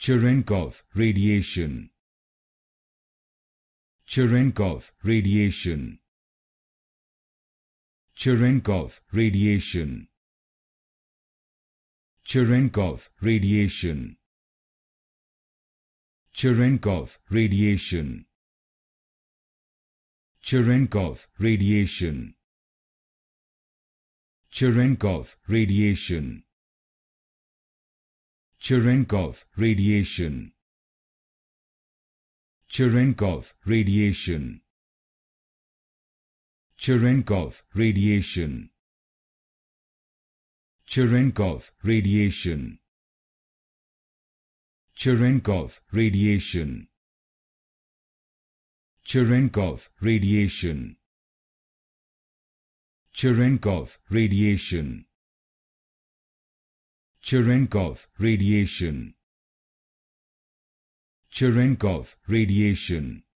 Cherenkov radiation Cherenkov radiation Cherenkov radiation Cherenkov radiation Cherenkov radiation Cherenkov radiation Cherenkov radiation Cherenkov radiation Cherenkov radiation Cherenkov radiation Cherenkov radiation Cherenkov radiation Cherenkov radiation Cherenkov radiation Cherenkov radiation Cherenkov radiation